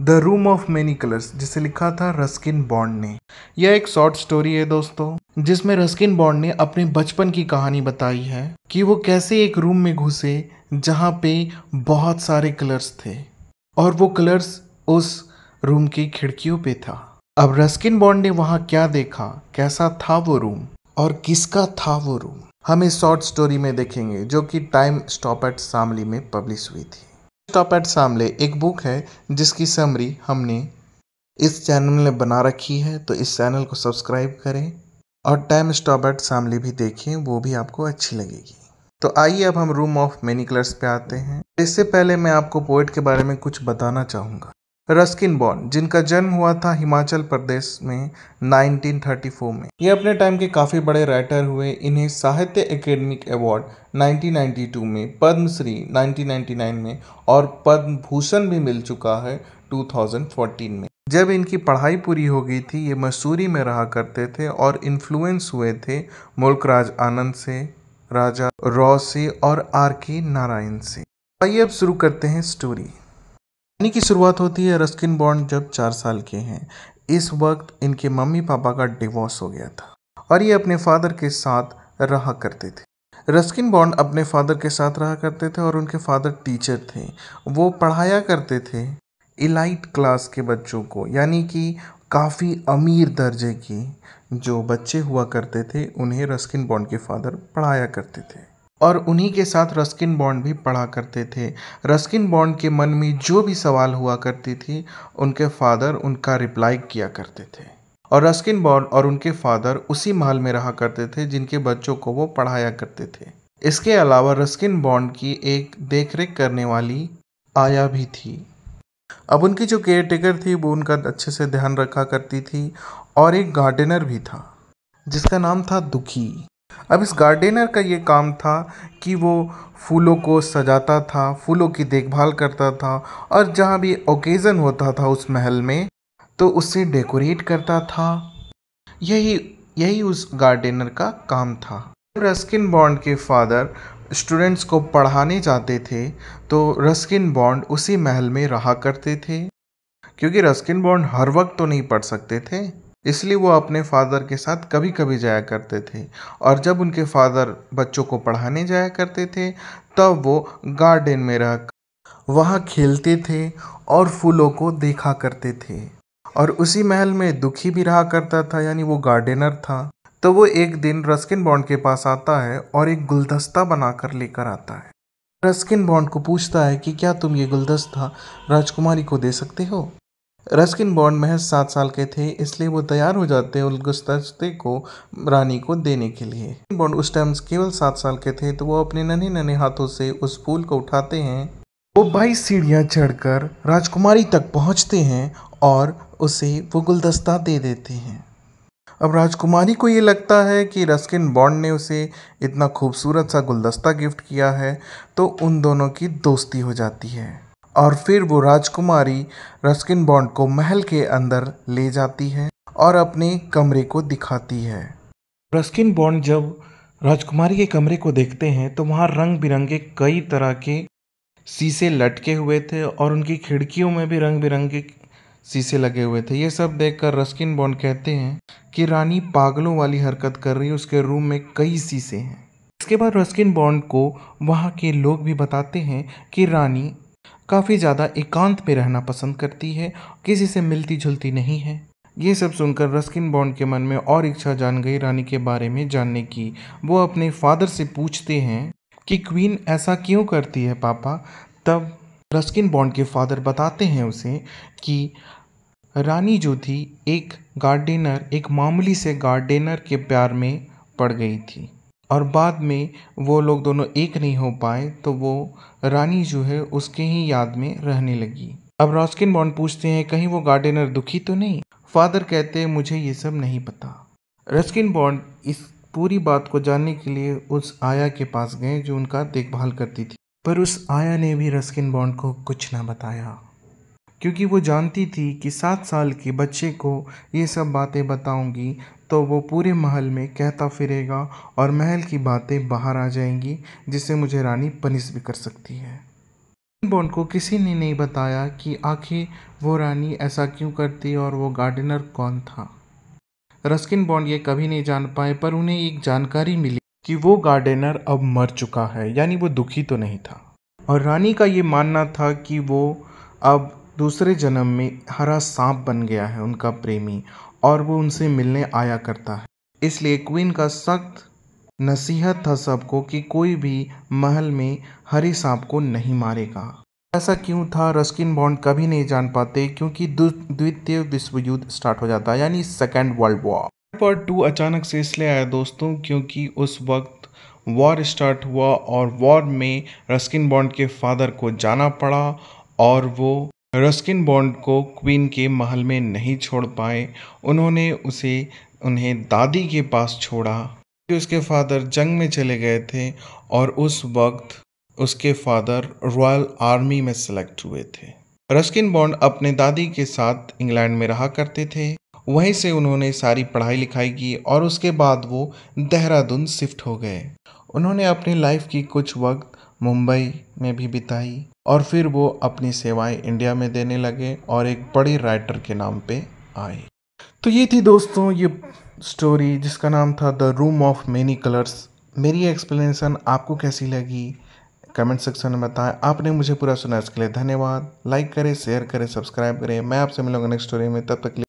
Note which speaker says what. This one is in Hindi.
Speaker 1: the room of many colours जिसे लिखा था रस्किन बॉन्ड ने यह एक शॉर्ट स्टोरी है दोस्तों जिसमें रस्किन बॉन्ड ने अपने बचपन की कहानी बताई है कि वो कैसे एक रूम में घुसे जहाँ पे बहुत सारे कलर्स थे और वो कलर्स उस रूम की खिड़कियों पे था अब रस्किन बॉन्ड ने वहाँ क्या देखा कैसा था वो रूम और किसका था वो रूम हम इस शॉर्ट स्टोरी में देखेंगे जो कि टाइम स्टॉप एट शामली में पब्लिश हुई थी टॉप एट सामने एक बुक है जिसकी समरी हमने इस चैनल में बना रखी है तो इस चैनल को सब्सक्राइब करें और टाइम स्टॉप एट सामने भी देखें वो भी आपको अच्छी लगेगी तो आइए अब हम रूम ऑफ मेनी कलर्स पे आते हैं इससे पहले मैं आपको पोइट के बारे में कुछ बताना चाहूँगा रस्किन बॉन्ड जिनका जन्म हुआ था हिमाचल प्रदेश में 1934 में ये अपने टाइम के काफ़ी बड़े राइटर हुए इन्हें साहित्य एकेडमिक अवार्ड 1992 में पद्मश्री 1999 में और पद्म भूषण भी मिल चुका है 2014 में जब इनकी पढ़ाई पूरी हो गई थी ये मसूरी में रहा करते थे और इन्फ्लुएंस हुए थे मुल्कराज आनंद से राजा रॉ से और आर के नारायण से आइए अब शुरू करते हैं स्टोरी कहानी की शुरुआत होती है रस्किन बॉन्ड जब चार साल के हैं इस वक्त इनके मम्मी पापा का डिवोर्स हो गया था और ये अपने फादर के साथ रहा करते थे रस्किन बॉन्ड अपने फादर के साथ रहा करते थे और उनके फादर टीचर थे वो पढ़ाया करते थे इलाइट क्लास के बच्चों को यानी कि काफ़ी अमीर दर्जे की जो बच्चे हुआ करते थे उन्हें रस्किन बॉन्ड के फादर पढ़ाया करते थे और उन्हीं के साथ रस्किन बॉन्ड भी पढ़ा करते थे रस्किन बॉन्ड के मन में जो भी सवाल हुआ करती थी उनके फादर उनका रिप्लाई किया करते थे और रस्किन बॉन्ड और उनके फादर उसी महल में रहा करते थे जिनके बच्चों को वो पढ़ाया करते थे इसके अलावा रस्किन बॉन्ड की एक देखरेख करने वाली आया भी थी अब उनकी जो केयर टेकर थी वो उनका अच्छे से ध्यान रखा करती थी और एक गार्डनर भी था जिसका नाम था दुखी अब इस गार्डनर का ये काम था कि वो फूलों को सजाता था फूलों की देखभाल करता था और जहाँ भी ओकेज़न होता था उस महल में तो उसे डेकोरेट करता था यही यही उस गार्डनर का काम था रस्किन बॉन्ड के फादर स्टूडेंट्स को पढ़ाने जाते थे तो रस्किन बॉन्ड उसी महल में रहा करते थे क्योंकि रस्किन बॉन्ड हर वक्त तो नहीं पढ़ सकते थे इसलिए वो अपने फादर के साथ कभी कभी जाया करते थे और जब उनके फादर बच्चों को पढ़ाने जाया करते थे तब वो गार्डन में रह वहाँ खेलते थे और फूलों को देखा करते थे और उसी महल में दुखी भी रहा करता था यानी वो गार्डनर था तो वो एक दिन रस्किन बॉन्ड के पास आता है और एक गुलदस्ता बनाकर लेकर आता है रस्किन बॉन्ड को पूछता है कि क्या तुम ये गुलदस्ता राजकुमारी को दे सकते हो रस्किन बॉन्ड महज सात साल के थे इसलिए वो तैयार हो जाते गुलदस्ते को रानी को देने के लिए बॉन्ड उस टाइम केवल सात साल के थे तो वो अपने नन्हे नन्हे हाथों से उस फूल को उठाते हैं वो बाईस सीढ़ियाँ चढ़कर राजकुमारी तक पहुँचते हैं और उसे वो गुलदस्ता दे देते हैं अब राजकुमारी को ये लगता है कि रस्किन बॉन्ड ने उसे इतना खूबसूरत सा गुलदस्ता गिफ्ट किया है तो उन दोनों की दोस्ती हो जाती है और फिर वो राजकुमारी रस्किन बॉन्ड को महल के अंदर ले जाती है और अपने कमरे को दिखाती है रस्किन बॉन्ड जब राजकुमारी के कमरे को देखते हैं तो वहाँ रंग बिरंगे कई तरह के शीशे लटके हुए थे और उनकी खिड़कियों में भी रंग बिरंगे शीशे लगे हुए थे ये सब देखकर रस्किन बॉन्ड कहते हैं कि रानी पागलों वाली हरकत कर रही है उसके रूम में कई शीशे हैं इसके बाद रस्किन बॉन्ड को वहाँ के लोग भी बताते हैं कि रानी काफ़ी ज़्यादा एकांत में रहना पसंद करती है किसी से मिलती जुलती नहीं है ये सब सुनकर रस्किन बॉन्ड के मन में और इच्छा जान गई रानी के बारे में जानने की वो अपने फादर से पूछते हैं कि क्वीन ऐसा क्यों करती है पापा तब रस्किन बॉन्ड के फादर बताते हैं उसे कि रानी जो थी एक गार्डेनर एक मामूली से गार्डेनर के प्यार में पड़ गई थी और बाद में वो लोग दोनों एक नहीं हो पाए तो वो रानी जो है उसके ही याद में रहने लगी अब रॉस्किन बॉन्ड पूछते हैं कहीं वो गार्डनर दुखी तो नहीं फादर कहते हैं मुझे ये सब नहीं पता रस्किन बॉन्ड इस पूरी बात को जानने के लिए उस आया के पास गए जो उनका देखभाल करती थी पर उस आया ने भी रस्किन बॉन्ड को कुछ ना बताया क्योंकि वो जानती थी कि सात साल के बच्चे को ये सब बातें बताऊंगी तो वो पूरे महल में कहता फिरेगा और महल की बातें बाहर आ जाएंगी जिससे मुझे रानी पनिश भी कर सकती है बॉन्ड को किसी ने नहीं बताया कि आखिर वो रानी ऐसा क्यों करती और वो गार्डनर कौन था रस्किन बॉन्ड ये कभी नहीं जान पाए पर उन्हें एक जानकारी मिली कि वो गार्डनर अब मर चुका है यानी वो दुखी तो नहीं था और रानी का ये मानना था कि वो अब दूसरे जन्म में हरा सांप बन गया है उनका प्रेमी और वो उनसे मिलने आया करता है इसलिए क्वीन का सख्त नसीहत था सबको कि कोई भी महल में हरे सांप को नहीं मारेगा ऐसा क्यों था रस्किन बॉन्ड कभी नहीं जान पाते क्योंकि द्वितीय विश्व युद्ध स्टार्ट हो जाता है यानी second world war part two अचानक से इसलिए आया दोस्तों क्योंकि उस वक्त वॉर स्टार्ट हुआ और वॉर में रस्किन बॉन्ड के फादर को जाना पड़ा और वो रस्किन बॉन्ड को क्वीन के महल में नहीं छोड़ पाए उन्होंने उसे उन्हें दादी के पास छोड़ा क्योंकि उसके फादर जंग में चले गए थे और उस वक्त उसके फादर रॉयल आर्मी में सेलेक्ट हुए थे रस्किन बॉन्ड अपने दादी के साथ इंग्लैंड में रहा करते थे वहीं से उन्होंने सारी पढ़ाई लिखाई की और उसके बाद वो देहरादून शिफ्ट हो गए उन्होंने अपनी लाइफ की कुछ वक्त मुंबई में भी बिताई और फिर वो अपनी सेवाएं इंडिया में देने लगे और एक बड़े राइटर के नाम पे आए तो ये थी दोस्तों ये स्टोरी जिसका नाम था the room of many colours मेरी एक्सप्लेनेशन आपको कैसी लगी कमेंट सेक्शन में बताएं आपने मुझे पूरा सुना इसके लिए धन्यवाद लाइक करें शेयर करें सब्सक्राइब करें मैं आपसे मिलूंगा नेक्स्ट स्टोरी में तब तक